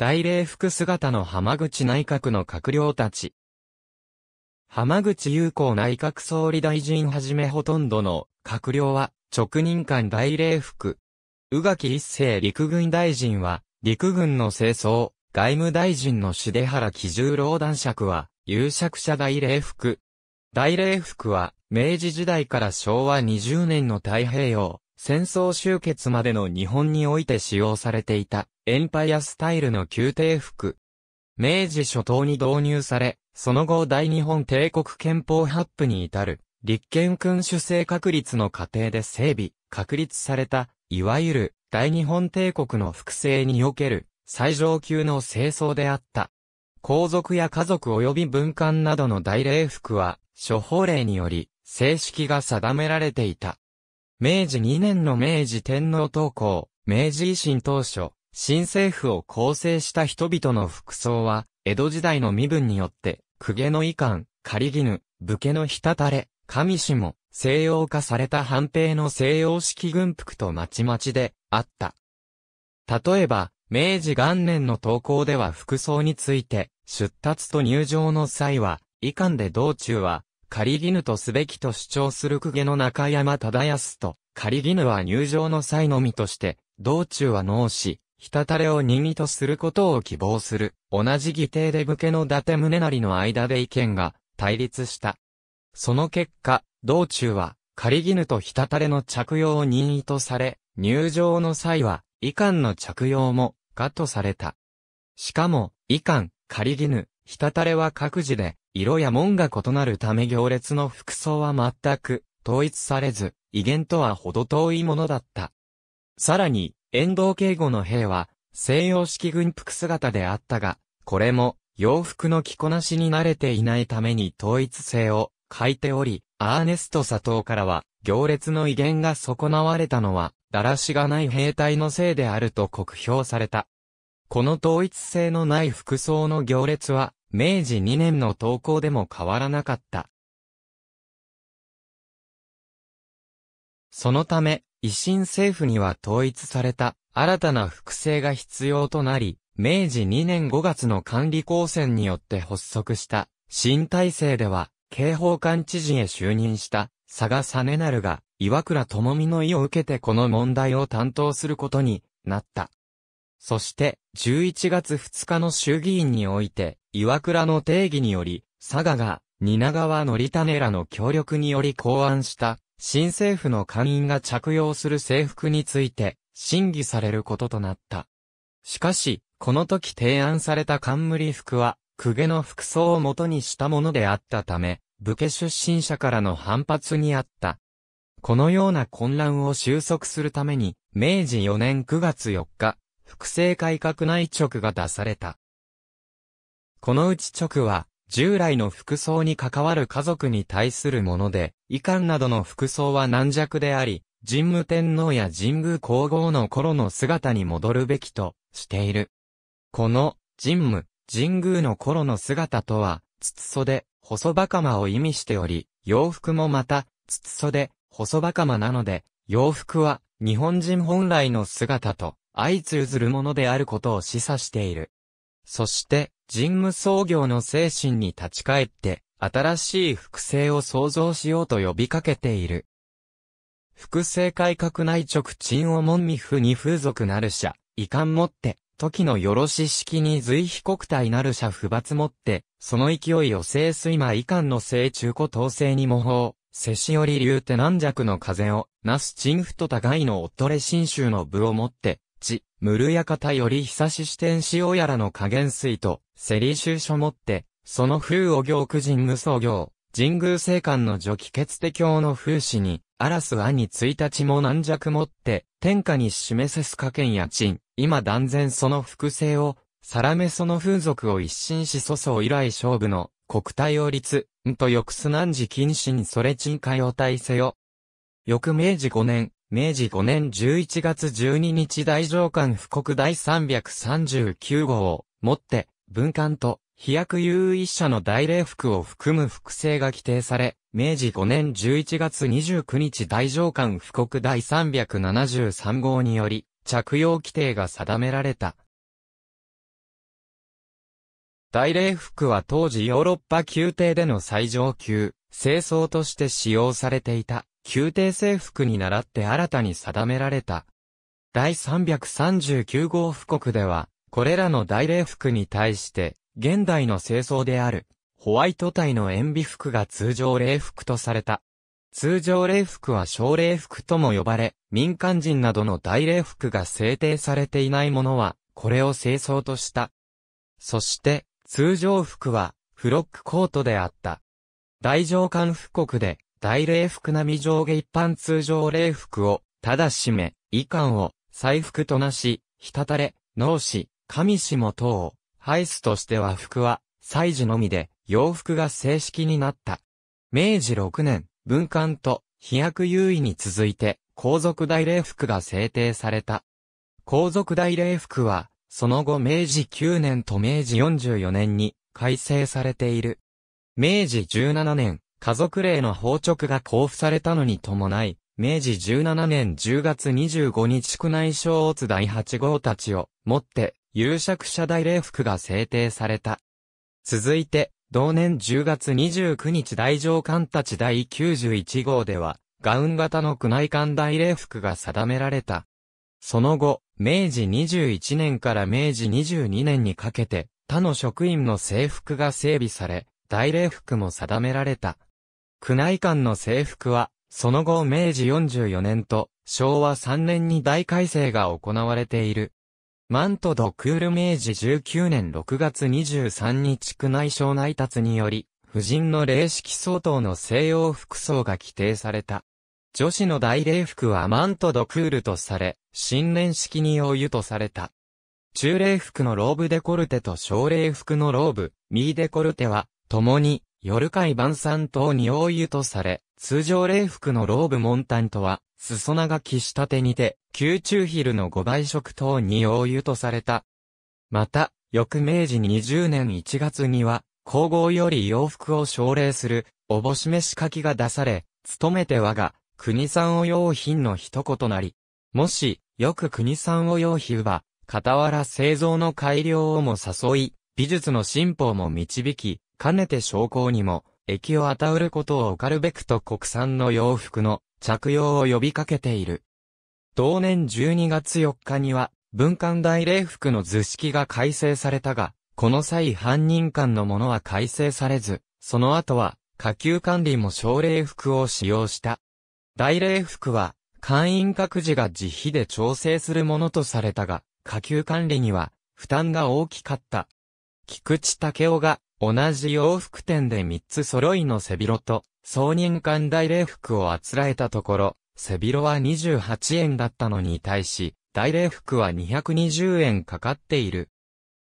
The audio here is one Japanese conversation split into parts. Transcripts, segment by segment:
大礼服姿の浜口内閣の閣僚たち。浜口友好内閣総理大臣はじめほとんどの閣僚は直任官大礼服。宇垣一世陸軍大臣は陸軍の清掃、外務大臣の出原喜重郎男爵は有釈者大礼服。大礼服は明治時代から昭和20年の太平洋、戦争終結までの日本において使用されていたエンパイアスタイルの宮廷服。明治初頭に導入され、その後大日本帝国憲法発布に至る、立憲君主制確立の過程で整備、確立された、いわゆる大日本帝国の複製における最上級の清掃であった。皇族や家族及び文官などの大礼服は、諸法令により、正式が定められていた。明治2年の明治天皇投稿、明治維新当初、新政府を構成した人々の服装は、江戸時代の身分によって、公家の遺憾、仮絹、武家のひたたれ、上氏も、西洋化された藩平の西洋式軍服とまちまちで、あった。例えば、明治元年の投稿では服装について、出立と入場の際は、遺憾で道中は、仮犬とすべきと主張する公家の中山忠康と、仮犬は入場の際のみとして、道中は農し、たたれを任意とすることを希望する。同じ議定で武家の伊達宗成の間で意見が対立した。その結果、道中は、仮犬とたたれの着用を任意とされ、入場の際は、遺憾の着用も、がとされた。しかも、遺憾、仮犬、滴れは各自で、色や門が異なるため行列の服装は全く統一されず、威厳とは程遠いものだった。さらに、沿道敬語の兵は、西洋式軍服姿であったが、これも、洋服の着こなしに慣れていないために統一性を欠いており、アーネスト佐藤からは、行列の威厳が損なわれたのは、だらしがない兵隊のせいであると酷評された。この統一性のない服装の行列は、明治2年の投稿でも変わらなかった。そのため、維新政府には統一された新たな複製が必要となり、明治2年5月の管理公選によって発足した新体制では、警報官知事へ就任した佐賀実成が岩倉智美の意を受けてこの問題を担当することになった。そして、11月2日の衆議院において、岩倉の定義により、佐賀が、蜷川則種らの協力により考案した、新政府の官員が着用する制服について、審議されることとなった。しかし、この時提案された冠服は、公家の服装をもとにしたものであったため、武家出身者からの反発にあった。このような混乱を収束するために、明治4年9月4日、複製改革内直が出された。このうち直は、従来の服装に関わる家族に対するもので、遺憾などの服装は軟弱であり、神武天皇や神宮皇后の頃の姿に戻るべきとしている。この神武、神宮の頃の姿とは、筒袖、細ばかまを意味しており、洋服もまた、筒袖、細ばかまなので、洋服は日本人本来の姿と相通ずるものであることを示唆している。そして、神武創業の精神に立ち返って、新しい複製を創造しようと呼びかけている。複製改革内直鎮を門未府に風俗なる者、遺憾もって、時のよろし式に随被国体なる者不罰もって、その勢いを清水魔遺憾の性中古統制に模倣、世しより流手軟弱の風を、なす鎮府と互いの夫れ新州の部をもって、地、ムルヤ方より久し支天使おやらの加減水と、セリ収書持って、その風を行く人無創行、神宮聖官の除気決定教の風刺に、アラス兄一日も軟弱持って、天下に示せす加減や賃、今断然その複製を、さらめその風俗を一新し粗相以来勝負の、国体を立、んと抑す何時禁止にそれ沈下を体せよ。翌明治五年、明治5年11月12日大上官布告第339号をもって、文官と飛躍優位者の大礼服を含む複製が規定され、明治5年11月29日大上官布告第373号により、着用規定が定められた。大礼服は当時ヨーロッパ宮廷での最上級、清掃として使用されていた。宮廷制服に倣って新たに定められた。第339号布告では、これらの大礼服に対して、現代の清掃である、ホワイト体の塩ビ服が通常礼服とされた。通常礼服は小礼服とも呼ばれ、民間人などの大礼服が制定されていないものは、これを清掃とした。そして、通常服は、フロックコートであった。大上官布告で、大礼服並み上下一般通常礼服を、ただしめ、遺憾を、財服となし、ひたたれ、脳死、神死も等を、イスとしては服は、祭事のみで、洋服が正式になった。明治6年、文官と、飛躍優位に続いて、皇族大礼服が制定された。皇族大礼服は、その後明治9年と明治44年に改正されている。明治17年、家族令の法直が交付されたのに伴い、明治17年10月25日区内省乙第8号たちをもって有釈者大礼服が制定された。続いて、同年10月29日大上官たち第91号では、ガウン型の区内官大礼服が定められた。その後、明治21年から明治22年にかけて、他の職員の制服が整備され、大礼服も定められた。宮内館の制服は、その後明治44年と昭和3年に大改正が行われている。マントドクール明治19年6月23日宮内省内達により、夫人の礼式相当の西洋服装が規定された。女子の大礼服はマントドクールとされ、新年式に用意とされた。中礼服のローブデコルテと小礼服のローブ、ミーデコルテは、共に、夜会晩餐等に応湯とされ、通常礼服のローブ門端とは、裾長き下手にて、宮中昼の五倍食等に応湯とされた。また、翌明治20年1月には、皇后より洋服を奨励する、おぼしめし書きが出され、勤めて我が、国産を用品の一言なり。もし、よく国産を用品は、傍ら製造の改良をも誘い、美術の進歩も導き、かねて将校にも、液を与うることをかるべくと国産の洋服の着用を呼びかけている。同年12月4日には、文官大礼服の図式が改正されたが、この際犯人間のものは改正されず、その後は、下級管理も奨励服を使用した。大礼服は、官員各自が自費で調整するものとされたが、下級管理には、負担が大きかった。菊池武雄が、同じ洋服店で3つ揃いの背広と、総人間大礼服をあつらえたところ、背広は28円だったのに対し、大礼服は220円かかっている。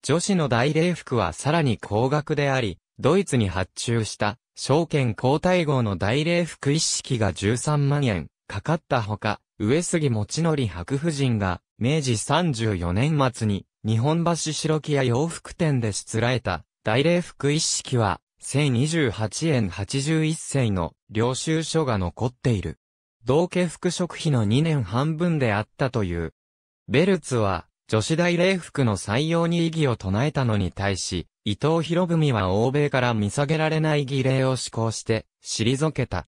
女子の大礼服はさらに高額であり、ドイツに発注した、証券交代号の大礼服一式が13万円、かかったほか、上杉持則白夫人が、明治34年末に、日本橋白木屋洋服店でしつらえた、大礼服一式は、1028円81銭の領収書が残っている。同家服飾費の2年半分であったという。ベルツは、女子大礼服の採用に異議を唱えたのに対し、伊藤博文は欧米から見下げられない儀礼を施行して、退けた。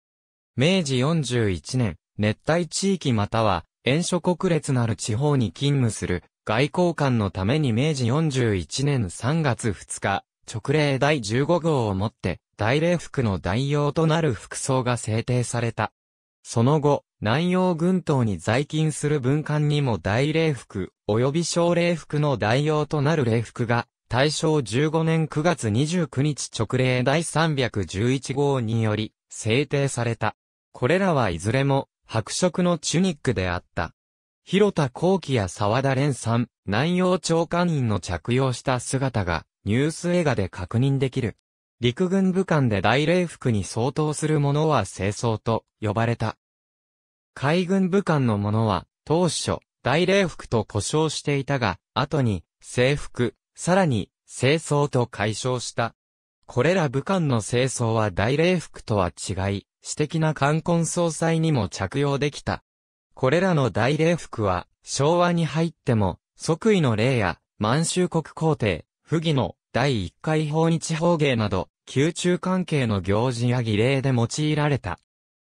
明治41年、熱帯地域または、遠諸国列なる地方に勤務する、外交官のために明治41年3月2日、直令第15号をもって、大礼服の代用となる服装が制定された。その後、南洋軍島に在勤する文官にも大礼服、及び小礼服の代用となる礼服が、大正15年9月29日直令第311号により、制定された。これらはいずれも、白色のチュニックであった。広田光輝や沢田蓮さん、南洋長官員の着用した姿が、ニュース映画で確認できる。陸軍武官で大礼服に相当するものは清掃と呼ばれた。海軍武官のものは当初大礼服と呼称していたが、後に制服、さらに清掃と解消した。これら武官の清掃は大礼服とは違い、私的な冠婚葬祭にも着用できた。これらの大礼服は昭和に入っても即位の礼や満州国皇帝、不義の第一回訪日法芸など、宮中関係の行事や儀礼で用いられた。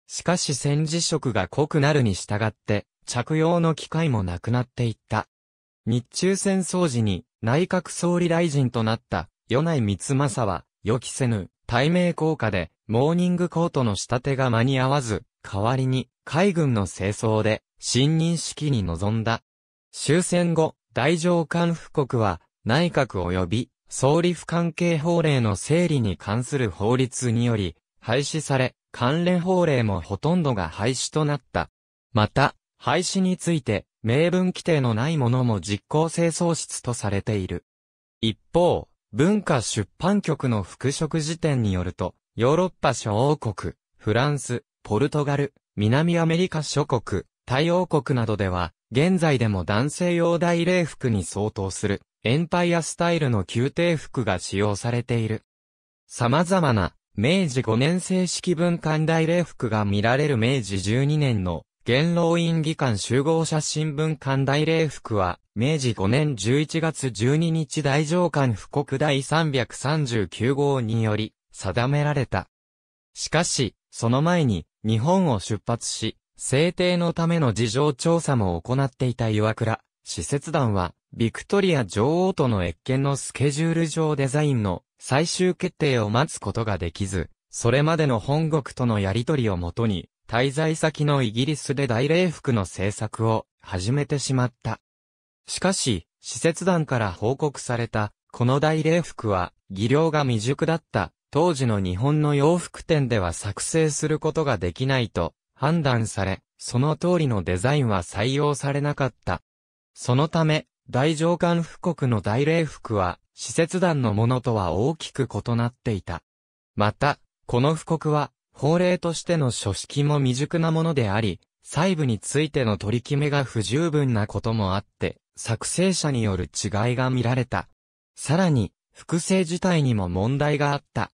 しかし戦時色が濃くなるに従って、着用の機会もなくなっていった。日中戦争時に内閣総理大臣となった米内光政は予期せぬ対名効果でモーニングコートの仕立てが間に合わず、代わりに海軍の清掃で新任式に臨んだ。終戦後、大上官布告は内閣及び総理府関係法令の整理に関する法律により廃止され、関連法令もほとんどが廃止となった。また、廃止について、明文規定のないものも実効性喪失とされている。一方、文化出版局の復職辞典によると、ヨーロッパ諸王国、フランス、ポルトガル、南アメリカ諸国、太陽国などでは、現在でも男性用大礼服に相当する、エンパイアスタイルの宮廷服が使用されている。様々な、明治5年正式文館大礼服が見られる明治12年の、元老院議官集合写真文館大礼服は、明治5年11月12日大上官布告第339号により、定められた。しかし、その前に、日本を出発し、制定のための事情調査も行っていた岩倉、施設団は、ビクトリア女王との越見のスケジュール上デザインの最終決定を待つことができず、それまでの本国とのやりとりをもとに、滞在先のイギリスで大礼服の制作を始めてしまった。しかし、施設団から報告された、この大礼服は、技量が未熟だった、当時の日本の洋服店では作成することができないと、判断され、その通りのデザインは採用されなかった。そのため、大上官布国の大礼服は、施設団のものとは大きく異なっていた。また、この布告は、法令としての書式も未熟なものであり、細部についての取り決めが不十分なこともあって、作成者による違いが見られた。さらに、複製自体にも問題があった。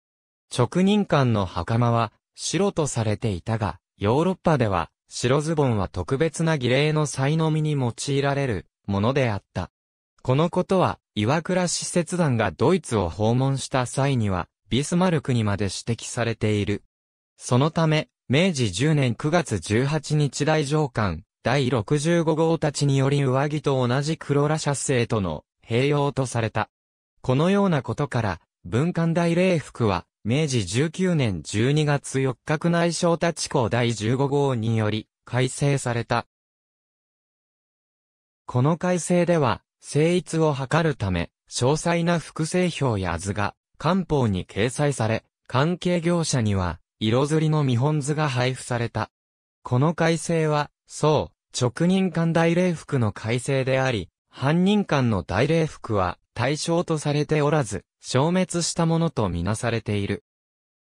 職人間の袴は、白とされていたが、ヨーロッパでは、白ズボンは特別な儀礼の才能みに用いられるものであった。このことは、岩倉使節団がドイツを訪問した際には、ビスマルクにまで指摘されている。そのため、明治10年9月18日大上官、第65号たちにより上着と同じ黒ラシャ製との併用とされた。このようなことから、文官大礼服は、明治19年12月4日区内省立校第15号により改正された。この改正では、成立を図るため、詳細な複製表や図が、官報に掲載され、関係業者には、色づりの見本図が配布された。この改正は、そう、直任官大礼服の改正であり、犯人官の大礼服は、対象とされておらず、消滅したものとみなされている。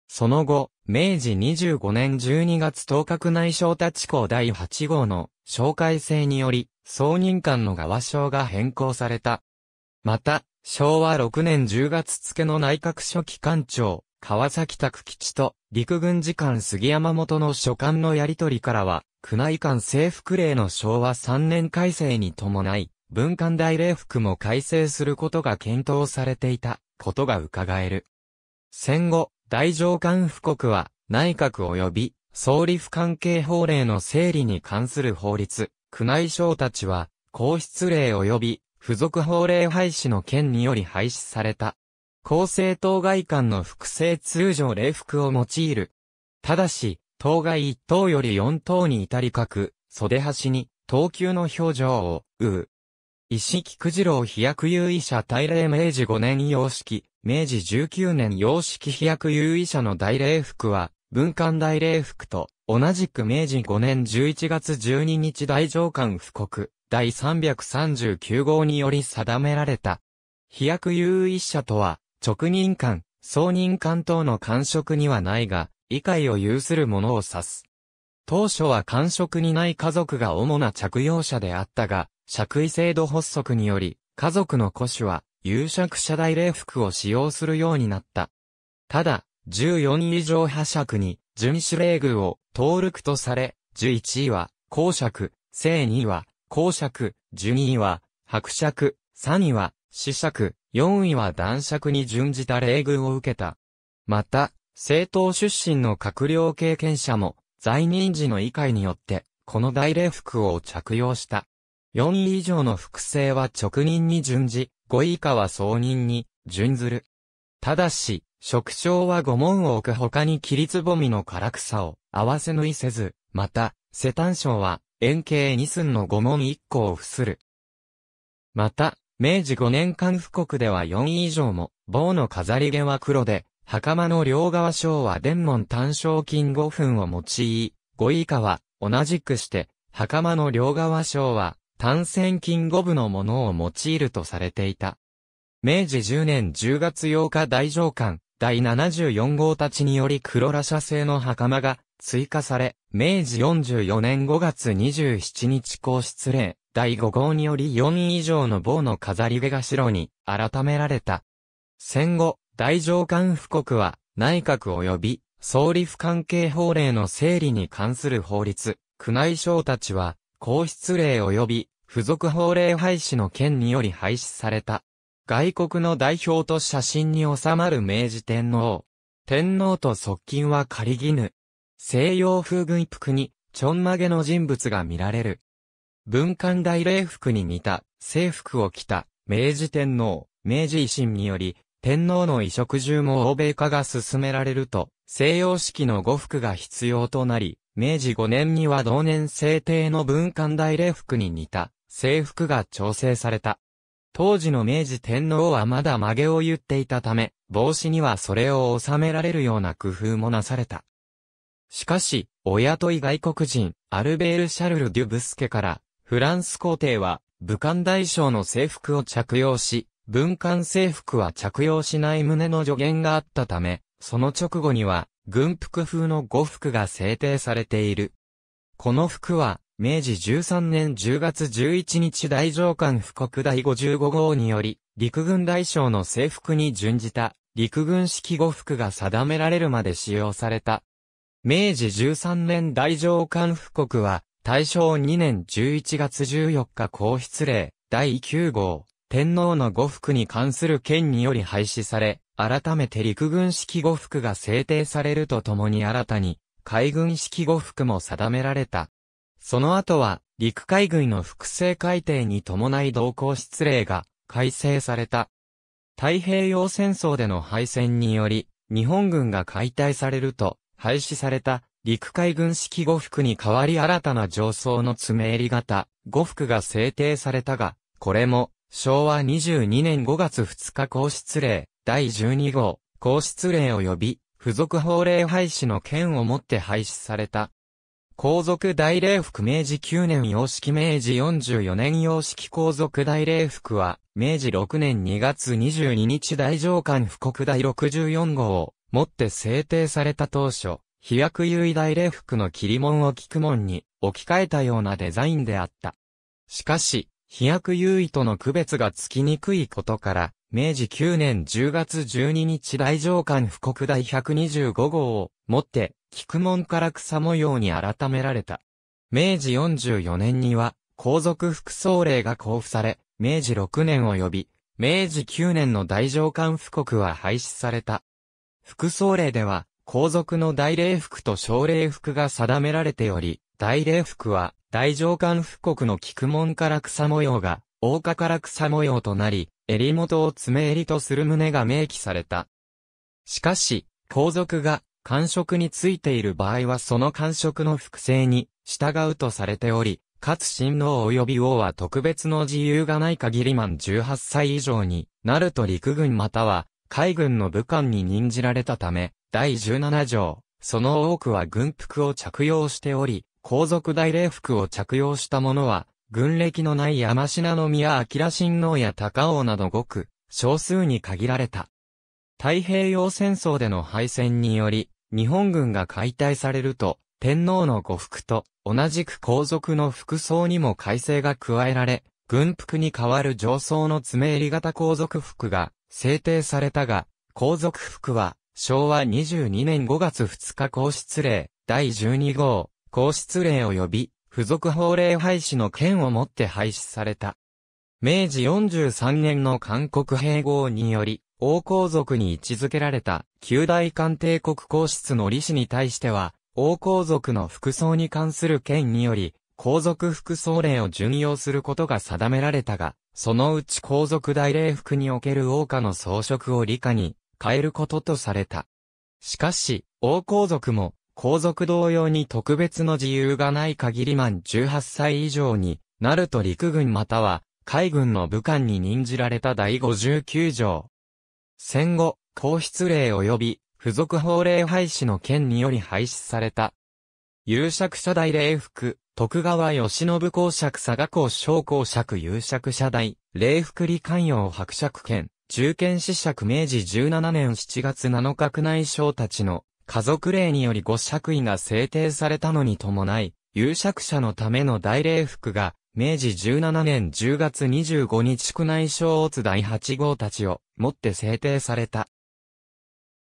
その後、明治25年12月東角内省立校第8号の紹介制により、総任官の側省が変更された。また、昭和6年10月付の内閣書記官庁、川崎拓吉と陸軍次官杉山本の書簡のやり取りからは、区内官制服令の昭和3年改正に伴い、文官大礼服も改正することが検討されていたことが伺える。戦後、大上官布告は内閣及び総理府関係法令の整理に関する法律、宮内省たちは皇室令及び付属法令廃止の件により廃止された。厚生当該官の複製通常礼服を用いる。ただし、当該一等より四等に至りかく、袖端に、等級の表情を、う、石木九次郎飛躍優位者大礼明治5年様式、明治19年様式飛躍優位者の大礼服は、文官大礼服と、同じく明治5年11月12日大上官布告、第339号により定められた。飛躍優位者とは、直任官、総任官等の官職にはないが、理解を有する者を指す。当初は官職にない家族が主な着用者であったが、爵位制度発足により、家族の古種は、有爵者大礼服を使用するようになった。ただ、14位以上派爵に、準主礼具を登録とされ、11位は、公爵、正2位は、公爵、12位は、伯爵、3位は、死爵、4位は男爵に準じた礼遇を受けた。また、政党出身の閣僚経験者も、在任時の議会によって、この大礼服を着用した。4位以上の複製は直任に準じ、5位以下は総任に準ずる。ただし、職長は5問を置く他に切りつぼみの唐草を合わせ縫いせず、また、世丹ン賞は円形2寸の5問1個を付する。また、明治5年間布告では4位以上も、棒の飾り毛は黒で、袴の両側章は伝門単賞金5分を用い、5位以下は同じくして、袴の両側章は単線金五部のものを用いるとされていた。明治10年10月8日大上官、第74号たちにより黒羅社製の袴が追加され、明治44年5月27日公失令、第5号により4以上の棒の飾り毛が白に改められた。戦後、大上官布告は内閣及び総理府関係法令の整理に関する法律、宮内省たちは皇室令及び付属法令廃止の件により廃止された。外国の代表と写真に収まる明治天皇。天皇と側近は仮ぎぬ。西洋風軍服に、ちょんまげの人物が見られる。文官大礼服に似た、制服を着た、明治天皇、明治維新により、天皇の移植中も欧米化が進められると、西洋式の呉服が必要となり、明治5年には同年制定の文官大礼服に似た制服が調整された。当時の明治天皇はまだ曲げを言っていたため、帽子にはそれを収められるような工夫もなされた。しかし、親とい外国人、アルベール・シャルル・デュブスケから、フランス皇帝は、武漢大将の制服を着用し、文官制服は着用しない旨の助言があったため、その直後には、軍服風の呉服が制定されている。この服は、明治13年10月11日大上官布告第55号により、陸軍大将の制服に準じた、陸軍式呉服が定められるまで使用された。明治13年大上官布告は、大正2年11月14日皇室令、第9号、天皇の呉服に関する件により廃止され、改めて陸軍式護服が制定されるとともに新たに、海軍式護服も定められた。その後は、陸海軍の複製改定に伴い同行失礼が改正された。太平洋戦争での敗戦により、日本軍が解体されると、廃止された陸海軍式護服に代わり新たな上層の詰め襟型、護服が制定されたが、これも、昭和22年5月2日公失令、第12号、皇室令及び、付属法令廃止の権をもって廃止された。皇族大礼服明治9年様式明治44年様式皇族大礼服は、明治6年2月22日大上官布告第64号をもって制定された当初、飛躍優位大礼服の切り門を聞く門に置き換えたようなデザインであった。しかし、飛躍優位との区別がつきにくいことから、明治9年10月12日大上館布告第125号をもって、菊門から草模様に改められた。明治44年には、皇族服装令が交付され、明治6年及び、明治9年の大上官布告は廃止された。服装令では、皇族の大礼服と奨励服が定められており、大礼服は、大上官布告の菊門から草模様が、大花から草模様となり、襟元を爪襟とする旨が明記された。しかし、皇族が官職についている場合はその官職の複製に従うとされており、かつ親王及び王は特別の自由がない限り満18歳以上になると陸軍または海軍の武官に任じられたため、第17条、その多くは軍服を着用しており、皇族大礼服を着用した者は、軍歴のない山品宮明親王や高王などごく少数に限られた。太平洋戦争での敗戦により、日本軍が解体されると、天皇の呉服と同じく皇族の服装にも改正が加えられ、軍服に代わる上層の爪襟型皇族服が制定されたが、皇族服は昭和22年5月2日皇室令第12号皇室令及び付属法令廃止の権をもって廃止された。明治43年の韓国併合により、王皇族に位置づけられた、旧大韓帝国皇室の理事に対しては、王皇族の服装に関する権により、皇族服装令を巡用することが定められたが、そのうち皇族大礼服における王家の装飾を理科に変えることとされた。しかし、王皇族も皇族同様に特別の自由がない限り満18歳以上になると陸軍または海軍の武官に任じられた第59条。戦後、皇室令及び付属法令廃止の件により廃止された。有釈者大礼服、徳川義信公爵佐賀公将公爵有釈者大、礼服理官用伯爵権、中堅子爵明治17年7月7日宮内省たちの家族令により五爵位が制定されたのに伴い、有尺者のための大礼服が、明治17年10月25日宮内省乙第8号たちをもって制定された。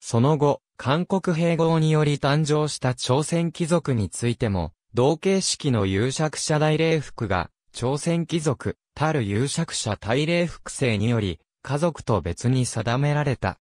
その後、韓国併合により誕生した朝鮮貴族についても、同形式の有尺者大礼服が、朝鮮貴族、たる有尺者大礼服制により、家族と別に定められた。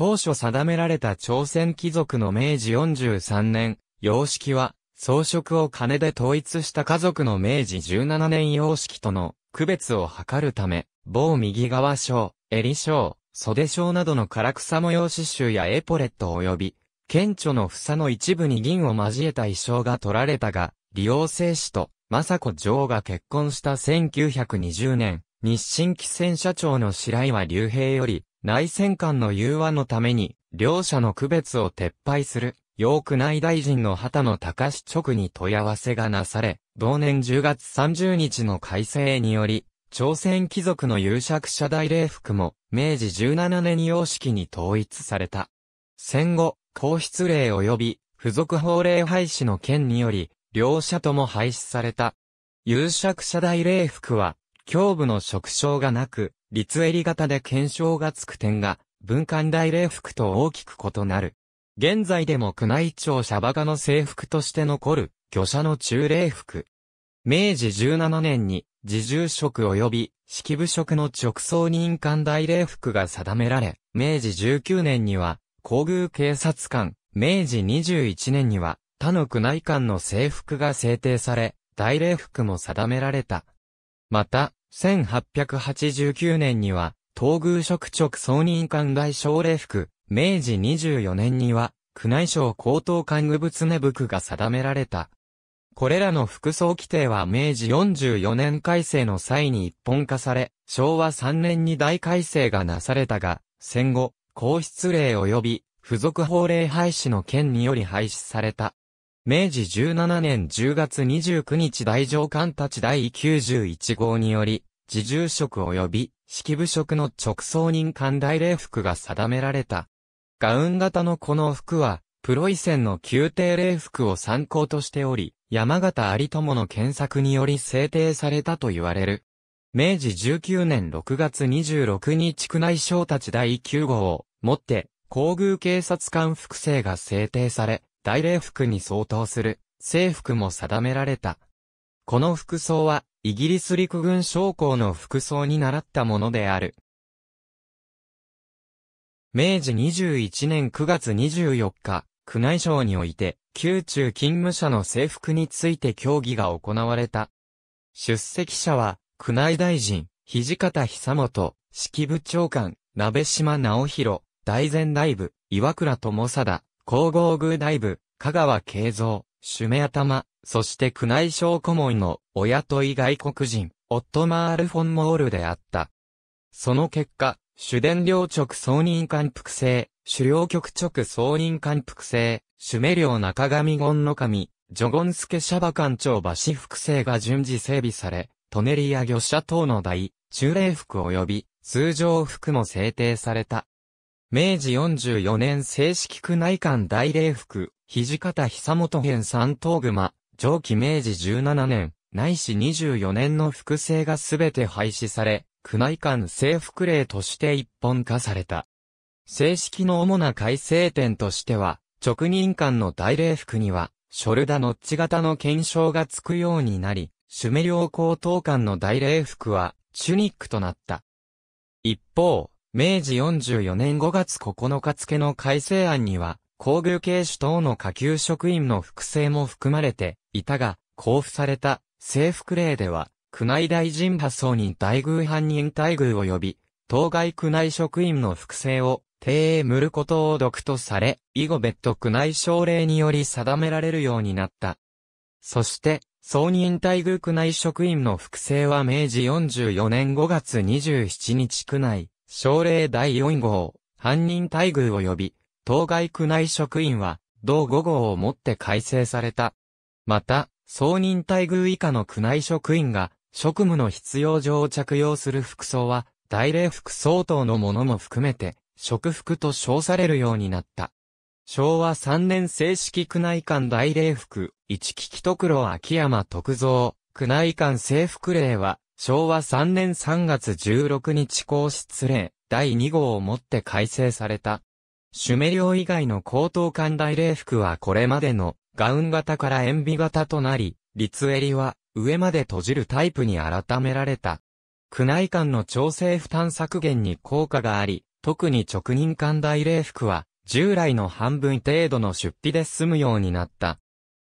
当初定められた朝鮮貴族の明治43年、様式は、装飾を金で統一した家族の明治17年様式との区別を図るため、某右側章、襟章、袖章などの唐草模様刺繍やエポレット及び、顕著の房の一部に銀を交えた衣装が取られたが、利用生死と、雅子女王が結婚した1920年、日清汽船社長の白岩隆平より、内戦間の融和のために、両者の区別を撤廃する、洋区内大臣の畑野隆直に問い合わせがなされ、同年10月30日の改正により、朝鮮貴族の有釈者大礼服も、明治17年様式に統一された。戦後、皇室令及び、付属法令廃止の件により、両者とも廃止された。有釈者大礼服は、胸部の触傷がなく、立襟型で検証がつく点が、文官大礼服と大きく異なる。現在でも宮内庁シャバカの制服として残る、御社の中礼服。明治17年に、自重職及び、式部職の直送任官大礼服が定められ、明治19年には、皇宮警察官、明治21年には、他の宮内官の制服が制定され、大礼服も定められた。また、1889年には、東宮職直総任官大奨励服、明治24年には、宮内省高等官具物値服が定められた。これらの服装規定は明治44年改正の際に一本化され、昭和3年に大改正がなされたが、戦後、皇室令及び、付属法令廃止の件により廃止された。明治17年10月29日大上官たち第91号により、自住職及び、式部職の直送人官大礼服が定められた。ガウン型のこの服は、プロイセンの宮廷礼服を参考としており、山形有友の検索により制定されたと言われる。明治19年6月26日区内省たち第9号をもって、皇宮警察官複製が制定され、大礼服に相当する制服も定められた。この服装は、イギリス陸軍将校の服装に習ったものである。明治21年9月24日、宮内省において、宮中勤務者の制服について協議が行われた。出席者は、宮内大臣、土方久本、指揮部長官、鍋島直弘、大前大部、岩倉智貞、皇后宮大部、香川慶三、ュメ頭、そして宮内省顧問の親とい外国人、オットマール・フォン・モールであった。その結果、主伝領直総任官服制、主領局直総任官服制、シュメ領中上ンの神、ジョゴンスケシャバ館長馬市服制が順次整備され、トネリや魚舎等の台、中礼服及び通常服も制定された。明治44年正式区内館大礼服、土方久元編三刀熊、上記明治17年、内史24年の複製がすべて廃止され、区内館制服令として一本化された。正式の主な改正点としては、直任官の大礼服には、ショルダノッチ型の検証がつくようになり、シュメ高等館の大礼服は、チュニックとなった。一方、明治44年5月9日付の改正案には、皇宮系視等の下級職員の複製も含まれていたが、交付された制服令では、宮内大臣派送に大宮犯人待遇を呼び、当該区内職員の複製を定むることを毒とされ、以後別途宮内省令により定められるようになった。そして、総任待遇宮内職員の複製は明治44年5月27日区内、省令第4号、犯人待遇及び、当該区内職員は、同5号をもって改正された。また、総人待遇以下の区内職員が、職務の必要上を着用する服装は、大礼服相当のものも含めて、職服と称されるようになった。昭和3年正式区内間大礼服、一木木徳路秋山徳造、区内間制服令は、昭和3年3月16日公室令第2号をもって改正された。シュメ領以外の高等艦大礼服はこれまでのガウン型から塩ビ型となり、立襟は上まで閉じるタイプに改められた。区内間の調整負担削減に効果があり、特に直任間大礼服は従来の半分程度の出費で済むようになった。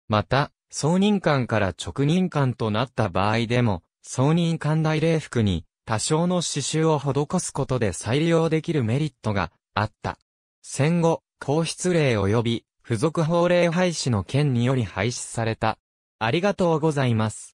また、総任間から直任間となった場合でも、総任寛大礼服に多少の刺繍を施すことで再利用できるメリットがあった。戦後、皇室令及び付属法令廃止の件により廃止された。ありがとうございます。